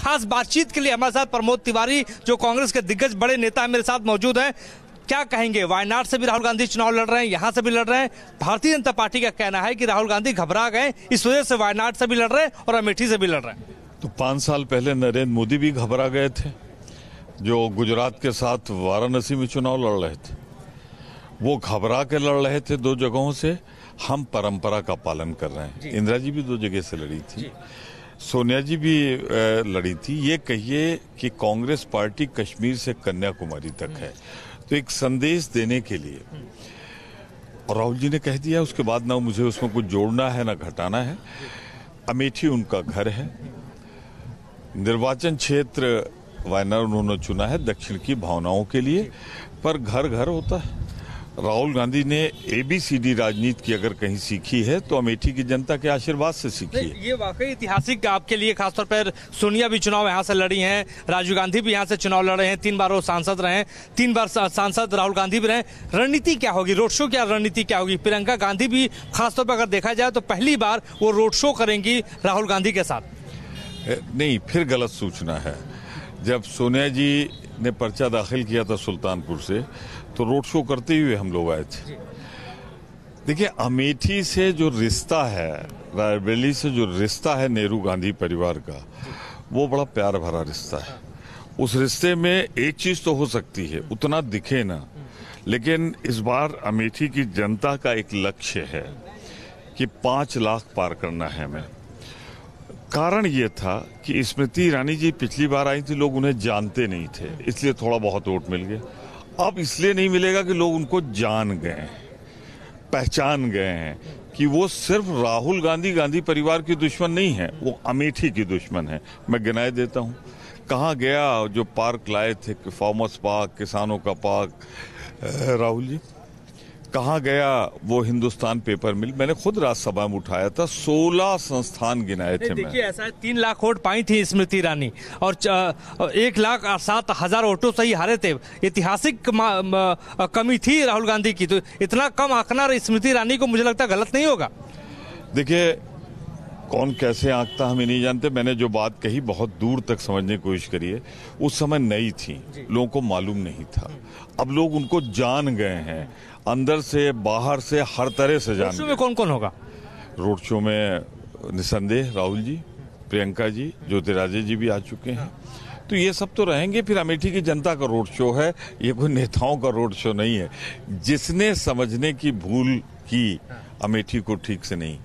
खास बातचीत के लिए हमारे साथ प्रमोद तिवारी जो कांग्रेस के दिग्गज बड़े नेता मेरे साथ मौजूद हैं क्या कहेंगे वायनाड से भी राहुल गांधी चुनाव लड़ रहे हैं यहाँ से भी लड़ रहे हैं भारतीय जनता पार्टी का कहना है कि राहुल गांधी घबरा गए इस वजह से वायनाड से भी लड़ रहे हैं और अमेठी से भी लड़ रहे हैं तो पाँच साल पहले नरेंद्र मोदी भी घबरा गए थे जो गुजरात के साथ वाराणसी में चुनाव लड़ रहे थे वो घबरा के लड़ रहे थे दो जगहों से हम परंपरा का पालन कर रहे हैं इंदिरा जी भी दो जगह से लड़ी थी सोनिया जी भी लड़ी थी ये कहिए कि कांग्रेस पार्टी कश्मीर से कन्याकुमारी तक है तो एक संदेश देने के लिए और राहुल जी ने कह दिया उसके बाद ना मुझे उसमें कुछ जोड़ना है ना घटाना है अमेठी उनका घर है निर्वाचन क्षेत्र वायनर उन्होंने चुना है दक्षिण की भावनाओं के लिए पर घर घर होता है राहुल गांधी ने एबीसीडी राजनीति की अगर कहीं सीखी है तो अमेठी की जनता के आशीर्वाद से सीखी है ये वाकई ऐतिहासिक आपके लिए खासतौर पर सोनिया भी चुनाव यहाँ से लड़ी हैं राजीव गांधी भी यहाँ से चुनाव लड़े हैं तीन बार वो सांसद रहे तीन बार सांसद राहुल गांधी भी रहे रणनीति क्या होगी रोड शो क्या रणनीति क्या होगी प्रियंका गांधी भी खासतौर पर अगर देखा जाए तो पहली बार वो रोड शो करेंगी राहुल गांधी के साथ नहीं फिर गलत सूचना है जब सोनिया जी ने पर्चा दाखिल किया था सुल्तानपुर से तो रोड शो करते हुए हम लोग आए थे देखिए अमेठी से जो रिश्ता है रायबरेली से जो रिश्ता है नेहरू गांधी परिवार का वो बड़ा प्यार भरा रिश्ता है उस रिश्ते में एक चीज़ तो हो सकती है उतना दिखे ना लेकिन इस बार अमेठी की जनता का एक लक्ष्य है कि पांच लाख पार करना है हमें कारण ये था कि स्मृति ईरानी जी पिछली बार आई थी लोग उन्हें जानते नहीं थे इसलिए थोड़ा बहुत वोट मिल गया अब इसलिए नहीं मिलेगा कि लोग उनको जान गए हैं पहचान गए हैं कि वो सिर्फ राहुल गांधी गांधी परिवार की दुश्मन नहीं है वो अमेठी की दुश्मन है मैं गिनाए देता हूँ कहाँ गया जो पार्क लाए थे फार्मर्स पार्क किसानों का पार्क राहुल जी कहा गया वो हिंदुस्तान पेपर मिल मैंने खुद राज्यसभा में उठाया था सोलह संस्थान गिनाए थे देखिए ऐसा है तीन लाख वोट पाई थी स्मृति ईरानी और एक लाख सात हजार वोटों से ही हारे थे ऐतिहासिक कमी थी राहुल गांधी की तो इतना कम आंकना स्मृति ईरानी को मुझे लगता गलत नहीं होगा देखिए कौन कैसे आंकता हमें नहीं जानते मैंने जो बात कही बहुत दूर तक समझने की कोशिश करी है उस समय नई थी लोगों को मालूम नहीं था अब लोग उनको जान गए हैं अंदर से बाहर से हर तरह से जान में कौन कौन होगा रोड शो में निसंदेह राहुल जी प्रियंका जी ज्योतिराजे जी भी आ चुके हैं तो ये सब तो रहेंगे फिर अमेठी की जनता का रोड शो है ये कोई नेताओं का रोड शो नहीं है जिसने समझने की भूल की हाँ। अमेठी को ठीक से नहीं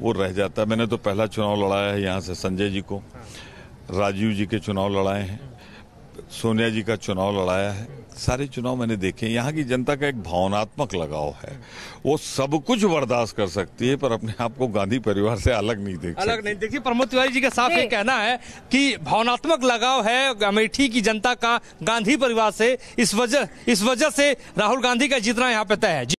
वो रह जाता है मैंने तो पहला चुनाव लड़ाया है यहाँ से संजय जी को राजीव जी के चुनाव लड़ाए हैं सोनिया जी का चुनाव लड़ाया है सारे चुनाव मैंने देखे यहाँ की जनता का एक भावनात्मक लगाव है वो सब कुछ बर्दाश्त कर सकती है पर अपने आप को गांधी परिवार से अलग नहीं देख अलग नहीं देखिए प्रमोद तिवारी जी का साफ ये कहना है कि भावनात्मक लगाव है अमेठी की जनता का गांधी परिवार से इस वजह इस वजह से राहुल गांधी का जीतना यहाँ पे तय है